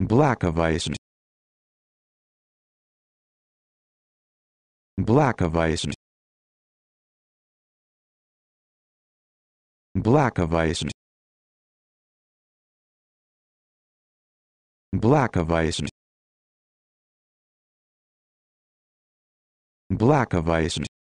Black of ice. Black of ice. Black of ice. Black of ice. Black of ice.